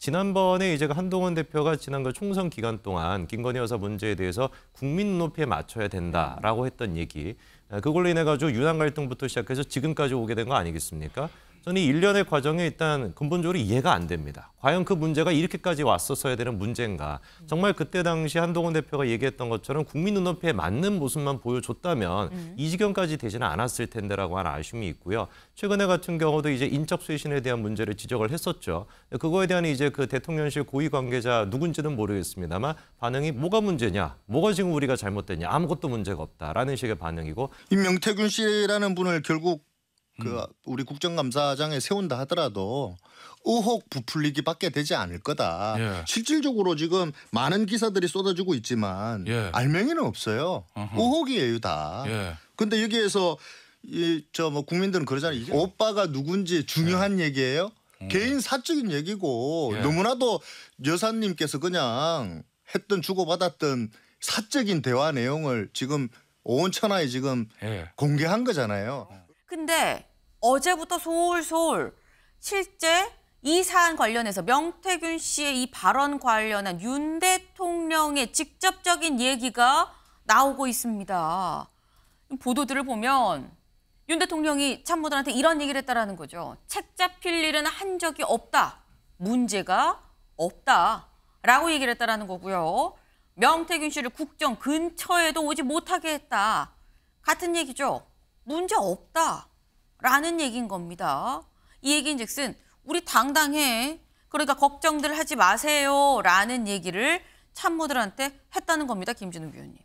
지난번에 이제 그 한동훈 대표가 지난 그 총선 기간 동안 김건희 여사 문제에 대해서 국민 높이에 맞춰야 된다라고 했던 얘기 아, 그걸로 인해 가지고 유난 갈등부터 시작해서 지금까지 오게 된 거 아니겠습니까? 저는 이 일련의 과정에 일단 근본적으로 이해가 안 됩니다. 과연 그 문제가 이렇게까지 왔었어야 되는 문제인가. 정말 그때 당시 한동훈 대표가 얘기했던 것처럼 국민 눈높이에 맞는 모습만 보여줬다면 음. 이 지경까지 되지는 않았을 텐데라고 하는 아쉬움이 있고요. 최근에 같은 경우도 이제 인적 쇄신에 대한 문제를 지적을 했었죠. 그거에 대한 이제 그 대통령실 고위 관계자 누군지는 모르겠습니다만 반응이 뭐가 문제냐, 뭐가 지금 우리가 잘못됐냐, 아무것도 문제가 없다라는 식의 반응이고. 임명태균 씨라는 분을 결국 그 음. 우리 국정감사장에 세운다 하더라도 의혹 부풀리기밖에 되지 않을 거다. 예. 실질적으로 지금 많은 기사들이 쏟아지고 있지만 예. 알맹이는 없어요. 어허. 의혹이에요 다. 예. 근데 여기에서 이 저 뭐 국민들은 그러잖아요. 이게 오빠가 누군지 중요한 예. 얘기예요. 음. 개인 사적인 얘기고 예. 너무나도 여사님께서 그냥 했던 주고받았던 사적인 대화 내용을 지금 온천하에 지금 예. 공개한 거잖아요. 근데 어제부터 솔솔 실제 이 사안 관련해서 명태균 씨의 이 발언 관련한 윤 대통령의 직접적인 얘기가 나오고 있습니다. 보도들을 보면 윤 대통령이 참모들한테 이런 얘기를 했다라는 거죠. 책 잡힐 일은 한 적이 없다. 문제가 없다. 라고 얘기를 했다라는 거고요. 명태균 씨를 국정 근처에도 오지 못하게 했다. 같은 얘기죠. 문제 없다. 라는 얘기인 겁니다. 이 얘기인즉슨 우리 당당해. 그러니까 걱정들 하지 마세요. 라는 얘기를 참모들한테 했다는 겁니다. 김진욱 위원님.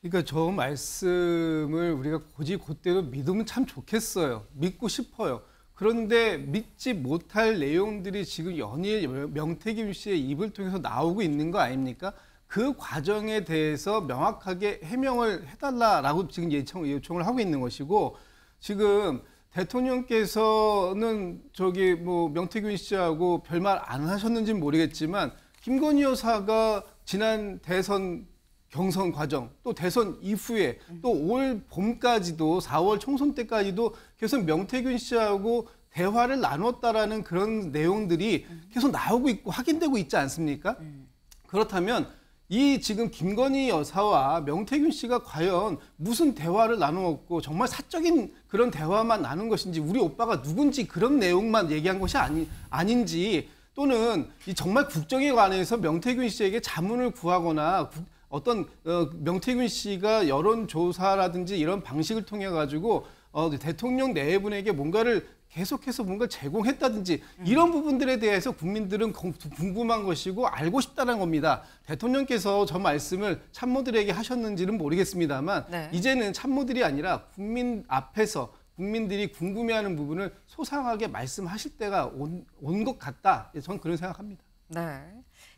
그러니까 저 말씀을 우리가 고지 곧대로 믿으면 참 좋겠어요. 믿고 싶어요. 그런데 믿지 못할 내용들이 지금 연일 명태김 씨의 입을 통해서 나오고 있는 거 아닙니까? 그 과정에 대해서 명확하게 해명을 해달라라고 지금 예청, 요청을 하고 있는 것이고 지금 대통령께서는 저기 뭐 명태균 씨하고 별말 안 하셨는지는 모르겠지만 김건희 여사가 지난 대선 경선 과정 또 대선 이후에 또 올 봄까지도 4월 총선 때까지도 계속 명태균 씨하고 대화를 나눴다라는 그런 내용들이 계속 나오고 있고 확인되고 있지 않습니까? 음. 그렇다면 이 지금 김건희 여사와 명태균 씨가 과연 무슨 대화를 나누었고 정말 사적인 그런 대화만 나눈 것인지 우리 오빠가 누군지 그런 내용만 얘기한 것이 아니, 아닌지 또는 이 정말 국정에 관해서 명태균 씨에게 자문을 구하거나 국, 어떤 어, 명태균 씨가 여론조사라든지 이런 방식을 통해 가지고 어, 대통령 내분에게 외 뭔가를 계속해서 뭔가 제공했다든지 이런 부분들에 대해서 국민들은 궁금한 것이고 알고 싶다는 겁니다. 대통령께서 저 말씀을 참모들에게 하셨는지는 모르겠습니다만 네. 이제는 참모들이 아니라 국민 앞에서 국민들이 궁금해하는 부분을 소상하게 말씀하실 때가 온 것 같다. 예, 저는 그런 생각합니다. 네.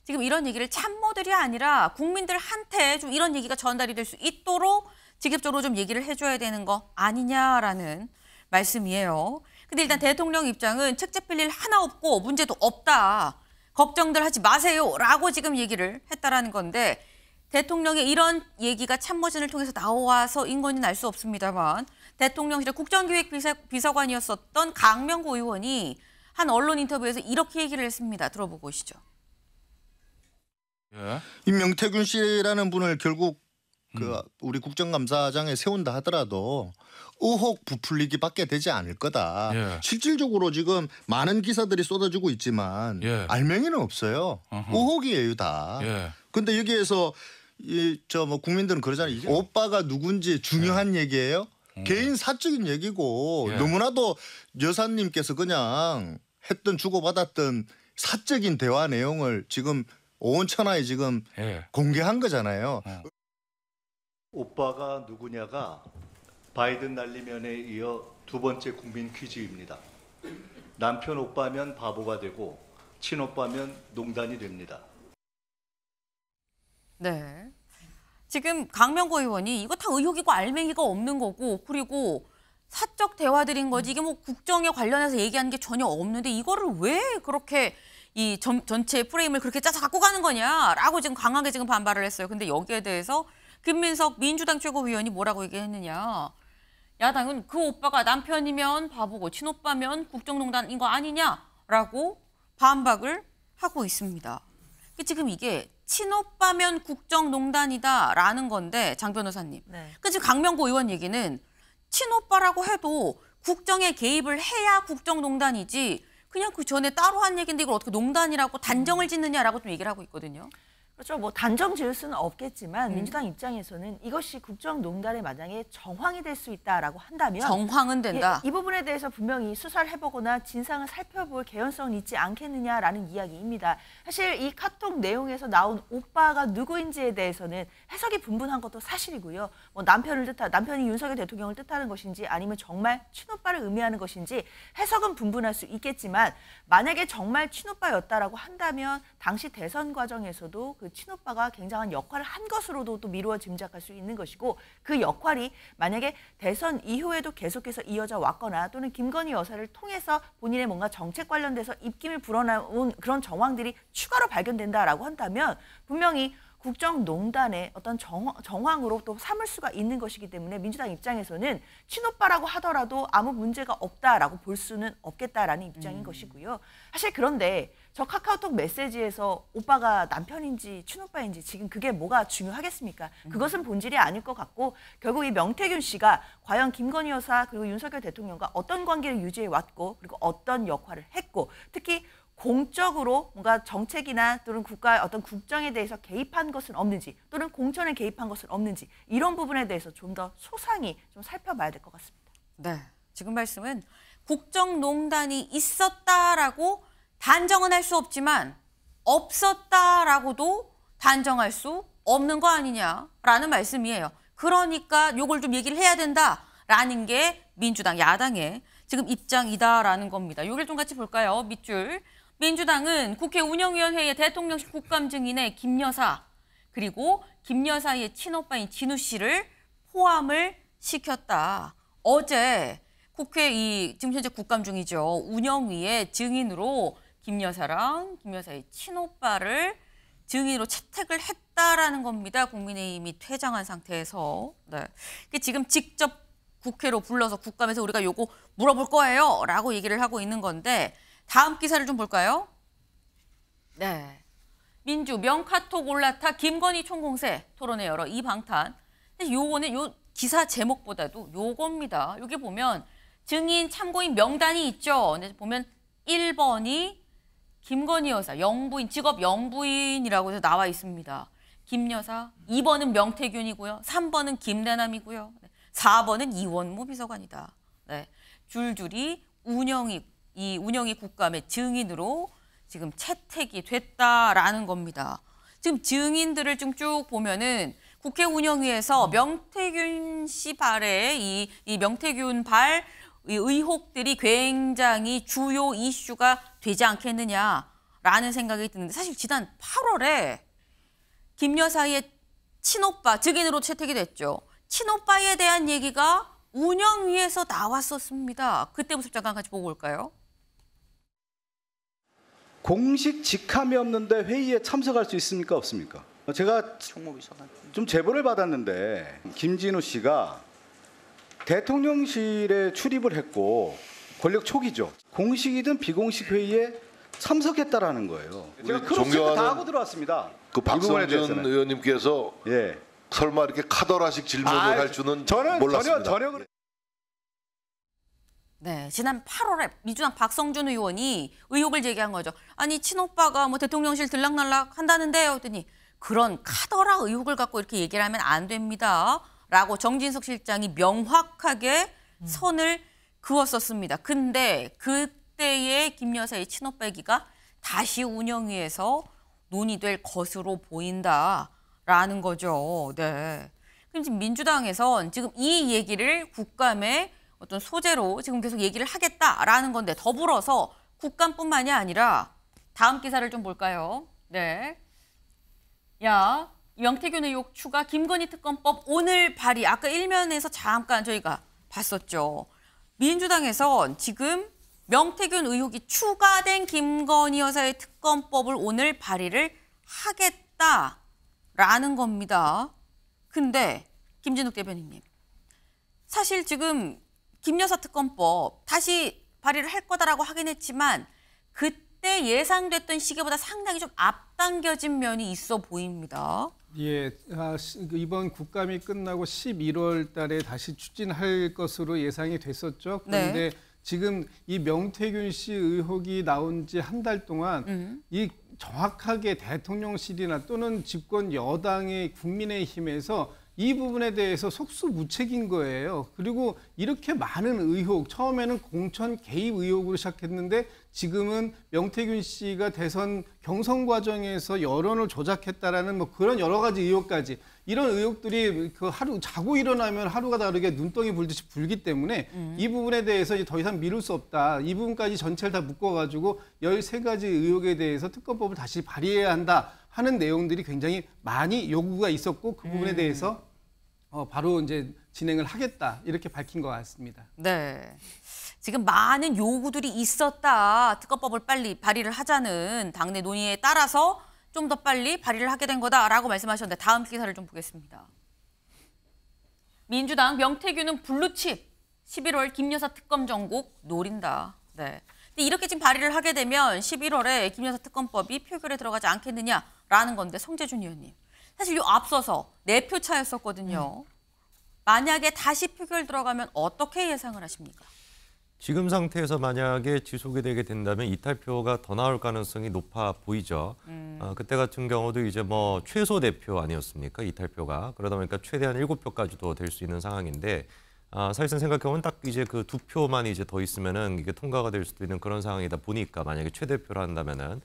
지금 이런 얘기를 참모들이 아니라 국민들한테 좀 이런 얘기가 전달이 될 수 있도록 직접적으로 좀 얘기를 해줘야 되는 거 아니냐라는 말씀이에요. 근데 일단 대통령 입장은 책 잡힐 일 하나 없고 문제도 없다. 걱정들 하지 마세요라고 지금 얘기를 했다라는 건데 대통령의 이런 얘기가 참모진을 통해서 나와서인 건이날 수 없습니다만 대통령실의 국정기획비서관이었던 강명구 의원이 한 언론 인터뷰에서 이렇게 얘기를 했습니다. 들어보고 오시죠. 예. 명태균 씨라는 분을 결국 그 우리 국정감사장에 세운다 하더라도 의혹 부풀리기밖에 되지 않을 거다. 예. 실질적으로 지금 많은 기사들이 쏟아지고 있지만 예. 알맹이는 없어요. 어허. 의혹이에요 다. 그런데 예. 여기에서 이 저 뭐 국민들은 그러잖아요. 이게 오빠가 누군지 중요한 예. 얘기예요. 음. 개인 사적인 얘기고 예. 너무나도 여사님께서 그냥 했던 주고받았던 사적인 대화 내용을 지금 온천하에 지금 예. 공개한 거잖아요. 예. 오빠가 누구냐가 바이든 날리면에 이어 두 번째 국민 퀴즈입니다. 남편 오빠면 바보가 되고 친오빠면 농단이 됩니다. 네. 지금 강명고 의원이 이거 다 의혹이고 알맹이가 없는 거고 그리고 사적 대화들인 거지 이게 뭐 국정에 관련해서 얘기하는 게 전혀 없는데 이거를 왜 그렇게 이 전, 전체 프레임을 그렇게 짜서 갖고 가는 거냐라고 지금 강하게 지금 반발을 했어요. 근데 여기에 대해서 김민석 민주당 최고위원이 뭐라고 얘기했느냐. 야당은 그 오빠가 남편이면 바보고 친오빠면 국정농단인 거 아니냐라고 반박을 하고 있습니다. 그 지금 이게 친오빠면 국정농단이다라는 건데 장 변호사님. 네. 그 지금 강명구 의원 얘기는 친오빠라고 해도 국정에 개입을 해야 국정농단이지 그냥 그 전에 따로 한 얘기인데 이걸 어떻게 농단이라고 단정을 짓느냐라고 좀 얘기를 하고 있거든요. 그렇죠. 뭐 단정 지을 수는 없겠지만 음. 민주당 입장에서는 이것이 국정농단의 마당에 정황이 될 수 있다라고 한다면 정황은 예, 된다. 예, 이 부분에 대해서 분명히 수사를 해보거나 진상을 살펴볼 개연성은 있지 않겠느냐라는 이야기입니다. 사실 이 카톡 내용에서 나온 오빠가 누구인지에 대해서는 해석이 분분한 것도 사실이고요. 뭐 남편을 뜻하 남편이 윤석열 대통령을 뜻하는 것인지 아니면 정말 친오빠를 의미하는 것인지 해석은 분분할 수 있겠지만 만약에 정말 친오빠였다라고 한다면 당시 대선 과정에서도 그그 친오빠가 굉장한 역할을 한 것으로도 또 미루어 짐작할 수 있는 것이고 그 역할이 만약에 대선 이후에도 계속해서 이어져 왔거나 또는 김건희 여사를 통해서 본인의 뭔가 정책 관련돼서 입김을 불어나온 그런 정황들이 추가로 발견된다라고 한다면 분명히 국정농단의 어떤 정, 황으로또 삼을 수가 있는 것이기 때문에 민주당 입장에서는 친오빠라고 하더라도 아무 문제가 없다라고 볼 수는 없겠다라는 입장인 음. 것이고요. 사실 그런데 저 카카오톡 메시지에서 오빠가 남편인지 친오빠인지 지금 그게 뭐가 중요하겠습니까? 음. 그것은 본질이 아닐 것 같고 결국 이 명태균 씨가 과연 김건희 여사 그리고 윤석열 대통령과 어떤 관계를 유지해 왔고 그리고 어떤 역할을 했고 특히 공적으로 뭔가 정책이나 또는 국가의 어떤 국정에 대해서 개입한 것은 없는지 또는 공천에 개입한 것은 없는지 이런 부분에 대해서 좀 더 소상히 좀 살펴봐야 될 것 같습니다. 네. 지금 말씀은 국정농단이 있었다라고 단정은 할 수 없지만 없었다라고도 단정할 수 없는 거 아니냐라는 말씀이에요. 그러니까 이걸좀 얘기를 해야 된다라는 게 민주당 야당의 지금 입장이다라는 겁니다. 요걸 좀 같이 볼까요? 밑줄. 민주당은 국회 운영위원회의 대통령실 국감 증인의 김 여사 그리고 김 여사의 친오빠인 진우 씨를 포함을 시켰다. 어제 국회 이 지금 현재 국감 중이죠. 운영위의 증인으로 김 여사랑 김 여사의 친오빠를 증인으로 채택을 했다라는 겁니다. 국민의힘이 퇴장한 상태에서. 네. 지금 직접 국회로 불러서 국감에서 우리가 요거 물어볼 거예요. 라고 얘기를 하고 있는 건데 다음 기사를 좀 볼까요? 네. 민주 명카톡 올라타 김건희 총공세 토론회 열어 이 방탄. 요거는 요 기사 제목보다도 요겁니다. 여기 보면 증인 참고인 명단이 있죠. 보면 1번이 김건희 여사 영부인 직업 영부인이라고 해서 나와 있습니다. 김 여사 2번은 명태균이고요. 3번은 김대남이고요. 4번은 이원모 비서관이다. 네. 줄줄이 운영이 이 운영위 국감의 증인으로 지금 채택이 됐다라는 겁니다. 지금 증인들을 쭉 보면은 국회 운영위에서 음. 명태균 씨 발에 이, 이 명태균 발 의혹들이 굉장히 주요 이슈가 되지 않겠느냐라는 생각이 드는데 사실 지난 8월에 김 여사의 친오빠 증인으로 채택이 됐죠. 친오빠에 대한 얘기가 운영위에서 나왔었습니다. 그때부터 잠깐 같이 보고 올까요? 공식 직함이 없는데 회의에 참석할 수 있습니까 없습니까? 제가 좀 제보를 받았는데 김진우 씨가 대통령실에 출입을 했고 권력 초기죠. 공식이든 비공식 회의에 참석했다라는 거예요. 제가 크로스체크 다 하고 들어왔습니다. 그 박성준 의원님께서 예. 설마 이렇게 카더라식 질문을 아, 할 줄은 저는 몰랐습니다. 전혀 전혀 그래. 네, 지난 8월에 민주당 박성준 의원이 의혹을 제기한 거죠. 아니 친오빠가 뭐 대통령실 들락날락 한다는데요. 했더니 그런 카더라 의혹을 갖고 이렇게 얘기를 하면 안 됩니다. 라고 정진석 실장이 명확하게 음. 선을 그었었습니다. 근데 그때의 김 여사의 친오빼기가 다시 운영위에서 논의될 것으로 보인다라는 거죠. 네. 그럼 지금 민주당에선 지금 이 얘기를 국감에 어떤 소재로 지금 계속 얘기를 하겠다라는 건데 더불어서 국감뿐만이 아니라 다음 기사를 좀 볼까요? 네. 야, 명태균 의혹 추가 김건희 특검법 오늘 발의. 아까 일면에서 잠깐 저희가 봤었죠. 민주당에서 지금 명태균 의혹이 추가된 김건희 여사의 특검법을 오늘 발의를 하겠다라는 겁니다. 근데 김진욱 대변인님, 사실 지금 김여사 특검법 다시 발의를 할 거다라고 확인 했지만 그때 예상됐던 시기보다 상당히 좀 앞당겨진 면이 있어 보입니다. 예, 아, 그 이번 국감이 끝나고 11월 달에 다시 추진할 것으로 예상이 됐었죠. 네. 그런데 네. 지금 이 명태균 씨 의혹이 나온 지 한 달 동안 음. 이 정확하게 대통령실이나 또는 집권 여당의 국민의힘에서 이 부분에 대해서 속수무책인 거예요. 그리고 이렇게 많은 의혹, 처음에는 공천 개입 의혹으로 시작했는데 지금은 명태균 씨가 대선 경선 과정에서 여론을 조작했다라는 뭐 그런 여러 가지 의혹까지 이런 의혹들이 그 하루 자고 일어나면 하루가 다르게 눈덩이 불듯이 불기 때문에 음. 이 부분에 대해서 이제 더 이상 미룰 수 없다. 이 부분까지 전체를 다 묶어 가지고 열세 가지 의혹에 대해서 특검법을 다시 발의해야 한다. 하는 내용들이 굉장히 많이 요구가 있었고 그 부분에 음. 대해서 어, 바로 이제 진행을 하겠다 이렇게 밝힌 것 같습니다. 네. 지금 많은 요구들이 있었다. 특검법을 빨리 발의를 하자는 당내 논의에 따라서 좀 더 빨리 발의를 하게 된 거다라고 말씀하셨는데 다음 기사를 좀 보겠습니다. 민주당 명태균은 블루칩 11월 김여사 특검 전국 노린다. 네. 근데 이렇게 지금 발의를 하게 되면 11월에 김여사 특검법이 표결에 들어가지 않겠느냐라는 건데 성재준 의원님. 사실 요 앞서서 네표 차였었거든요. 음. 네. 만약에 다시 표결 들어가면 어떻게 예상을 하십니까? 지금 상태에서 만약에 지속이 되게 된다면 이탈표가 더 나올 가능성이 높아 보이죠. 음. 어, 그때 같은 경우도 이제 뭐 최소 대표 네 아니었습니까? 이탈표가. 그러다 보니까 최대한 일 표까지도 될 수 있는 상황인데 아, 사실상 생각해보면 딱 이제 그 두 표만 이제 더 있으면은 이게 통과가 될 수도 있는 그런 상황이다 보니까 만약에 최대표를 한다면은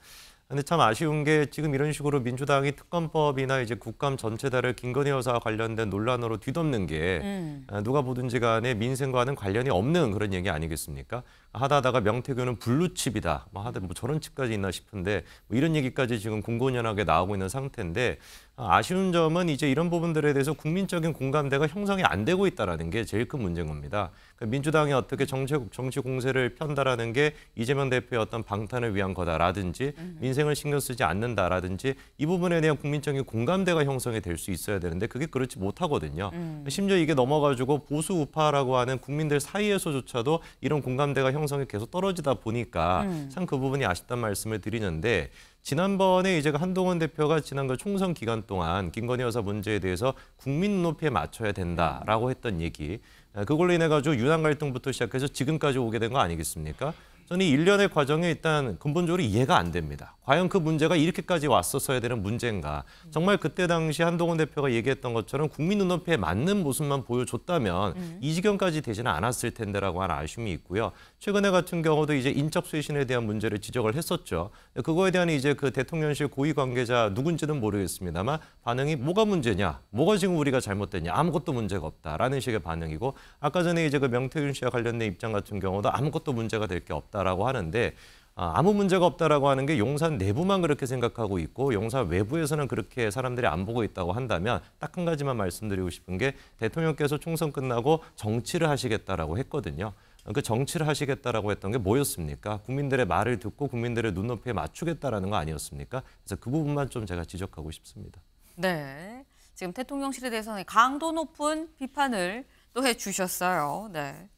근데 참 아쉬운 게 지금 이런 식으로 민주당이 특검법이나 이제 국감 전체다를 김건희 여사와 관련된 논란으로 뒤덮는 게 음. 아, 누가 보든지 간에 민생과는 관련이 없는 그런 얘기 아니겠습니까? 하다하다가 명태교는 블루칩이다. 뭐 하다 뭐 저런 칩까지 있나 싶은데 뭐 이런 얘기까지 지금 공고연하게 나오고 있는 상태인데 아쉬운 점은 이제 이런 부분들에 대해서 국민적인 공감대가 형성이 안 되고 있다라는 게 제일 큰 문제인 겁니다. 그니까 민주당이 어떻게 정치, 정치 공세를 편다라는 게 이재명 대표의 어떤 방탄을 위한 거다라든지 음. 민생을 신경 쓰지 않는다라든지 이 부분에 대한 국민적인 공감대가 형성이 될 수 있어야 되는데 그게 그렇지 못하거든요. 음. 심지어 이게 넘어가지고 보수 우파라고 하는 국민들 사이에서조차도 이런 공감대가 형성이 계속 떨어지다 보니까 음. 참그 부분이 아쉽단 말씀을 드리는데 지난번에 이제 그 한동훈 대표가 지난 그 총선 기간 동안 김건희 여사 문제에 대해서 국민 높이에 맞춰야 된다라고 했던 얘기 아, 그걸로 인해 가지고 유난 갈등부터 시작해서 지금까지 오게 된 거 아니겠습니까? 저는 이 일련의 과정에 일단 근본적으로 이해가 안 됩니다. 과연 그 문제가 이렇게까지 왔었어야 되는 문제인가. 정말 그때 당시 한동훈 대표가 얘기했던 것처럼 국민 눈높이에 맞는 모습만 보여줬다면 음. 이 지경까지 되지는 않았을 텐데라고 하는 아쉬움이 있고요. 최근에 같은 경우도 이제 인적 쇄신에 대한 문제를 지적을 했었죠. 그거에 대한 이제 그 대통령실 고위 관계자 누군지는 모르겠습니다만 반응이 뭐가 문제냐, 뭐가 지금 우리가 잘못됐냐, 아무것도 문제가 없다라는 식의 반응이고 아까 전에 이제 그명태윤 씨와 관련된 입장 같은 경우도 아무것도 문제가 될 게 없다. 없다라고 하는데 아, 아무 문제가 없다라고 하는 게 용산 내부만 그렇게 생각하고 있고 용산 외부에서는 그렇게 사람들이 안 보고 있다고 한다면 딱 한 가지만 말씀드리고 싶은 게 대통령께서 총선 끝나고 정치를 하시겠다라고 했거든요. 그 정치를 하시겠다라고 했던 게 뭐였습니까? 국민들의 말을 듣고 국민들의 눈높이에 맞추겠다라는 거 아니었습니까? 그래서 그 부분만 좀 제가 지적하고 싶습니다. 네. 지금 대통령실에 대해서는 강도 높은 비판을 또 해주셨어요. 네.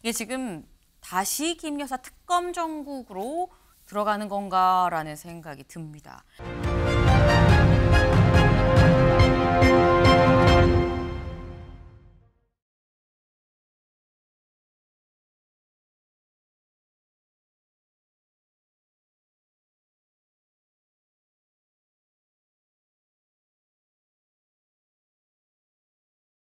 이게 지금 다시 김 여사 특검 정국으로 들어가는 건가라는 생각이 듭니다.